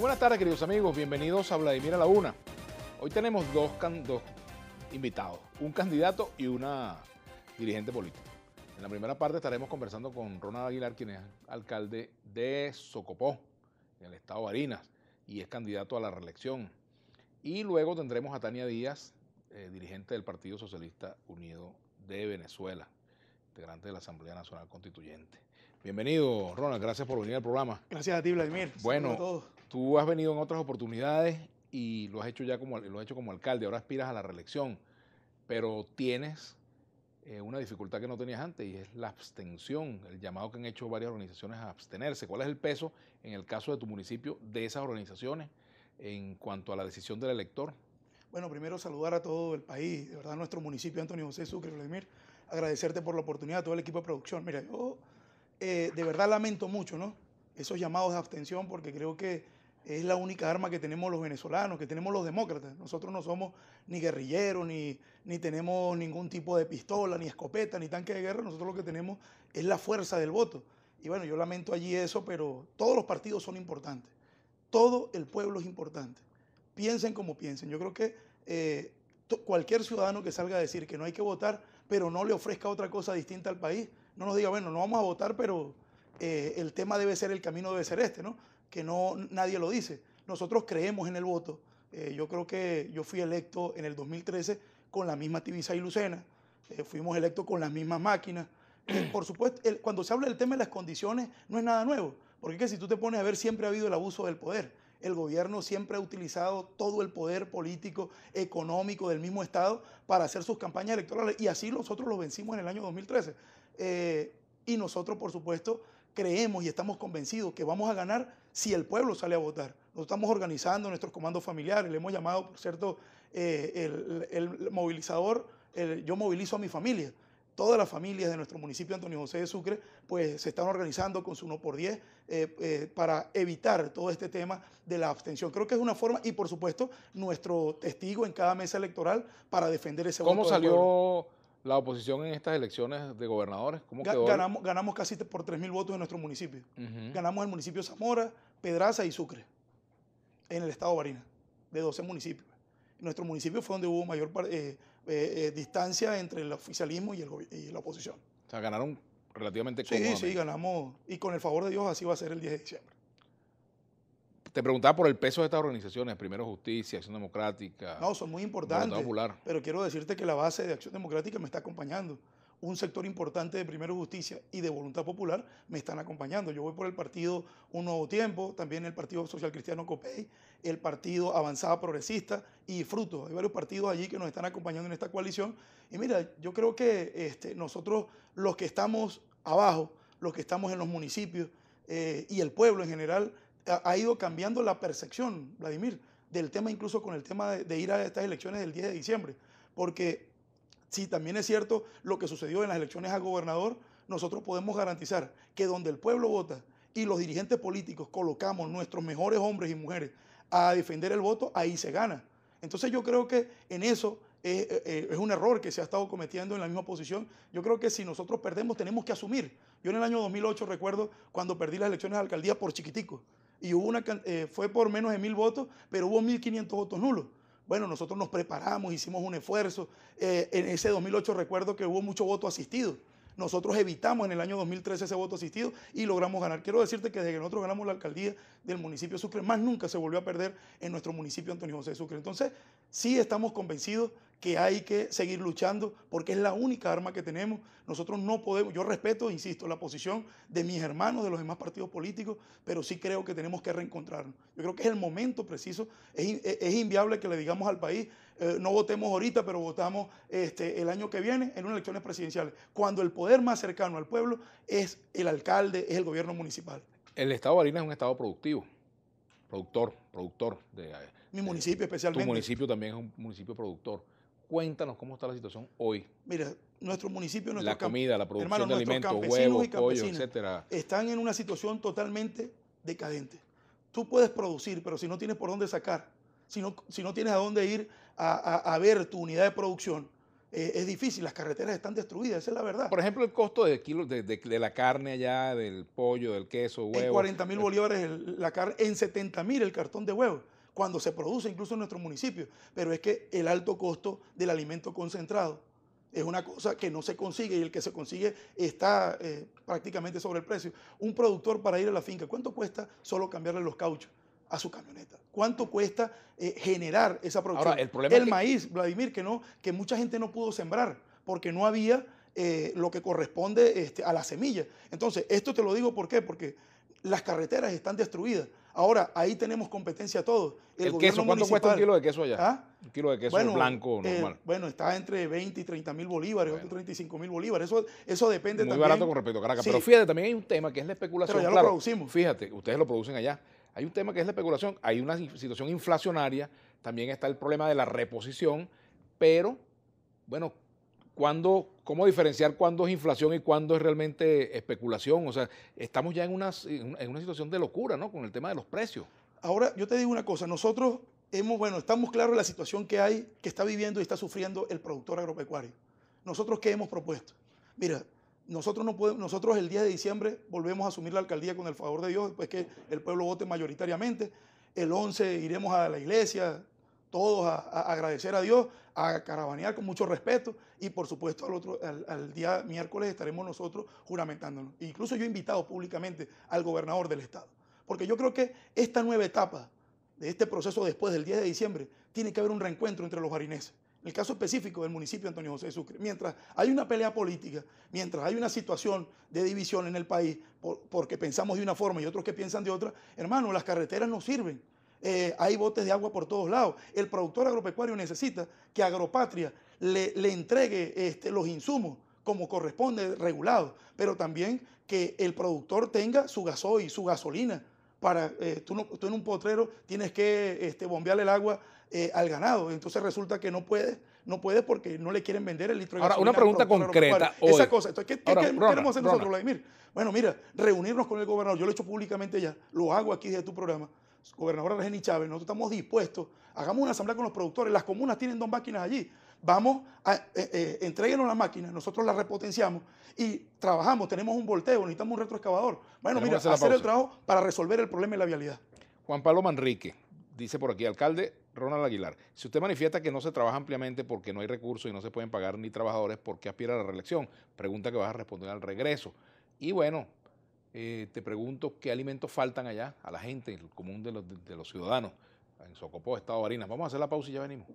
Buenas tardes, queridos amigos. Bienvenidos a Vladimir a la Una. Hoy tenemos dos, invitados, un candidato y una dirigente política. En la primera parte estaremos conversando con Ronald Aguilar, quien es alcalde de Socopó, en el estado de Barinas, y es candidato a la reelección. Y luego tendremos a Tania Díaz, eh, dirigente del Partido Socialista Unido de Venezuela integrante de la Asamblea Nacional Constituyente. Bienvenido, Ronald, gracias por venir al programa. Gracias a ti, Vladimir. Bueno, tú has venido en otras oportunidades y lo has hecho ya como, lo hecho como alcalde, ahora aspiras a la reelección, pero tienes eh, una dificultad que no tenías antes y es la abstención, el llamado que han hecho varias organizaciones a abstenerse. ¿Cuál es el peso, en el caso de tu municipio, de esas organizaciones en cuanto a la decisión del elector? Bueno, primero saludar a todo el país, de verdad nuestro municipio, Antonio José Sucre, Vladimir, agradecerte por la oportunidad, a todo el equipo de producción. Mira, yo eh, de verdad lamento mucho, ¿no? Esos llamados de abstención, porque creo que es la única arma que tenemos los venezolanos, que tenemos los demócratas. Nosotros no somos ni guerrilleros, ni, ni tenemos ningún tipo de pistola, ni escopeta, ni tanque de guerra. Nosotros lo que tenemos es la fuerza del voto. Y bueno, yo lamento allí eso, pero todos los partidos son importantes. Todo el pueblo es importante. Piensen como piensen. Yo creo que eh, cualquier ciudadano que salga a decir que no hay que votar pero no le ofrezca otra cosa distinta al país. No nos diga, bueno, no vamos a votar, pero eh, el tema debe ser, el camino debe ser este, ¿no? Que no, nadie lo dice. Nosotros creemos en el voto. Eh, yo creo que yo fui electo en el 2013 con la misma Tibisa y Lucena. Eh, fuimos electos con las mismas máquinas. por supuesto, cuando se habla del tema de las condiciones, no es nada nuevo. Porque es que si tú te pones a ver, siempre ha habido el abuso del poder el gobierno siempre ha utilizado todo el poder político, económico del mismo Estado para hacer sus campañas electorales y así nosotros los vencimos en el año 2013. Eh, y nosotros, por supuesto, creemos y estamos convencidos que vamos a ganar si el pueblo sale a votar. Nos estamos organizando nuestros comandos familiares, le hemos llamado, por cierto, eh, el, movilizador, yo movilizo a mi familia todas las familias de nuestro municipio Antonio José de Sucre, pues se están organizando con su 1 por 10 eh, eh, para evitar todo este tema de la abstención. Creo que es una forma, y por supuesto, nuestro testigo en cada mesa electoral para defender ese voto ¿Cómo salió la oposición en estas elecciones de gobernadores? ¿Cómo Ganamos, ganamos casi por 3.000 votos en nuestro municipio. Ganamos el municipio Zamora, Pedraza y Sucre, en el estado de Barina, de 12 municipios. Nuestro municipio fue donde hubo mayor eh, eh, eh, distancia entre el oficialismo y, el, y la oposición. O sea, ganaron relativamente Sí, sí, ganamos. Y con el favor de Dios así va a ser el 10 de diciembre. Te preguntaba por el peso de estas organizaciones, primero Justicia, Acción Democrática. No, son muy importantes. Pero quiero decirte que la base de Acción Democrática me está acompañando un sector importante de Primero Justicia y de Voluntad Popular me están acompañando. Yo voy por el partido Un Nuevo Tiempo, también el Partido Social Cristiano COPEI, el Partido Avanzada Progresista y Fruto. Hay varios partidos allí que nos están acompañando en esta coalición. Y mira, yo creo que este, nosotros, los que estamos abajo, los que estamos en los municipios eh, y el pueblo en general, ha, ido cambiando la percepción, Vladimir, del tema, incluso con el tema de, de ir a estas elecciones del 10 de diciembre. Porque si también es cierto lo que sucedió en las elecciones a gobernador, nosotros podemos garantizar que donde el pueblo vota y los dirigentes políticos colocamos nuestros mejores hombres y mujeres a defender el voto, ahí se gana. Entonces yo creo que en eso eh, eh, eh, es, un error que se ha estado cometiendo en la misma posición. Yo creo que si nosotros perdemos tenemos que asumir. Yo en el año 2008 recuerdo cuando perdí las elecciones de alcaldía por chiquitico y fue por menos de mil votos, pero hubo 1.500 votos nulos. Bueno, nosotros nos preparamos, hicimos un esfuerzo. Eh, en ese 2008 recuerdo que hubo mucho voto asistido. Nosotros evitamos en el año 2013 ese voto asistido y logramos ganar. Quiero decirte que desde que nosotros ganamos la alcaldía del municipio de Sucre, más nunca se volvió a perder en nuestro municipio Antonio José de Sucre. Entonces, sí estamos convencidos que hay que seguir luchando porque es la única arma que tenemos. Nosotros no podemos, yo respeto, insisto, la posición de mis hermanos, de los demás partidos políticos, pero sí creo que tenemos que reencontrarnos. Yo creo que es el momento preciso, es, inviable que le digamos al país, eh, no votemos ahorita, pero votamos este, el año que viene en unas elecciones presidenciales, cuando el poder más cercano al pueblo es el alcalde, es el gobierno municipal. El Estado de Barinas es un Estado productivo, productor, productor de... Eh, Mi municipio especialmente. Tu municipio también es un municipio productor. Cuéntanos cómo está la situación hoy. Mira, nuestro municipio, nuestro La comida, la producción de alimentos, huevos, pollo, etcétera. Están en una situación totalmente decadente. Tú puedes producir, pero si no tienes por dónde sacar, si no, si no tienes a dónde ir a, ver tu unidad de producción, eh, es difícil, las carreteras están destruidas, esa es la verdad. Por ejemplo, el costo de kilos de, la carne allá, del pollo, del queso, huevo. En 40 mil eh, bolívares la carne, en 70 mil el cartón de huevo cuando se produce incluso en nuestro municipio, pero es que el alto costo del alimento concentrado es una cosa que no se consigue y el que se consigue está eh, prácticamente sobre el precio. Un productor para ir a la finca, ¿cuánto cuesta solo cambiarle los cauchos? a su camioneta. ¿Cuánto cuesta eh, generar esa producción? el maíz, Vladimir, que no, que mucha gente no pudo sembrar porque no había eh, lo que corresponde este, a la semilla. Entonces, esto te lo digo ¿por qué? porque las carreteras están destruidas. Ahora, ahí tenemos competencia todos. El, queso, ¿cuánto cuesta un kilo de queso allá? ¿ah? Un kilo de queso blanco eh, normal. bueno, está entre 20 y 30 mil bolívares, otro 35 mil bolívares. Eso, depende también. Muy barato con respecto a Caracas. Pero fíjate, también hay un tema que es la especulación. Pero ya lo producimos. Fíjate, ustedes lo producen allá. Hay un tema que es la especulación. Hay una situación inflacionaria. También está el problema de la reposición. Pero, bueno, cuando cómo diferenciar cuándo es inflación y cuándo es realmente especulación. O sea, estamos ya en una, en una situación de locura, ¿no? Con el tema de los precios. Ahora, yo te digo una cosa, nosotros hemos, bueno, estamos claros de la situación que hay, que está viviendo y está sufriendo el productor agropecuario. Nosotros, ¿qué hemos propuesto? Mira, nosotros, no podemos, nosotros el 10 de diciembre volvemos a asumir la alcaldía con el favor de Dios, después que el pueblo vote mayoritariamente. El 11 iremos a la iglesia, todos a, agradecer a Dios, a carabanear con mucho respeto y por supuesto al, otro, al, día miércoles estaremos nosotros juramentándonos. Incluso yo he invitado públicamente al gobernador del estado, porque yo creo que esta nueva etapa de este proceso después del 10 de diciembre tiene que haber un reencuentro entre los barineses. En el caso específico del municipio de Antonio José de Sucre, mientras hay una pelea política, mientras hay una situación de división en el país, porque pensamos de una forma y otros que piensan de otra, hermano, las carreteras no sirven eh, hay botes de agua por todos lados. El productor agropecuario necesita que Agropatria le, le entregue este, los insumos como corresponde, regulado, pero también que el productor tenga su gasoil, su gasolina. Para, eh, tú, en un potrero tienes que este, bombearle bombear el agua eh, al ganado, entonces resulta que no puedes no puede porque no le quieren vender el litro de Ahora, una pregunta concreta. ¿qué, queremos hacer nosotros, Vladimir? Bueno, mira, reunirnos con el gobernador. Yo lo he hecho públicamente ya. Lo hago aquí desde tu programa gobernadora Regeni Chávez, nosotros estamos dispuestos, hagamos una asamblea con los productores, las comunas tienen dos máquinas allí, vamos, a, eh, eh entreguenos las máquinas, nosotros la repotenciamos y trabajamos, tenemos un volteo, necesitamos un retroexcavador. Bueno, mira, hacer, hacer el trabajo para resolver el problema de la vialidad. Juan Pablo Manrique, dice por aquí, alcalde Ronald Aguilar, si usted manifiesta que no se trabaja ampliamente porque no hay recursos y no se pueden pagar ni trabajadores, ¿por qué aspira a la reelección? Pregunta que vas a responder al regreso. Y bueno, eh, te pregunto qué alimentos faltan allá a la gente, el común de los, ciudadanos, en Socopó, Estado de Barinas. Vamos a hacer la pausa y ya venimos.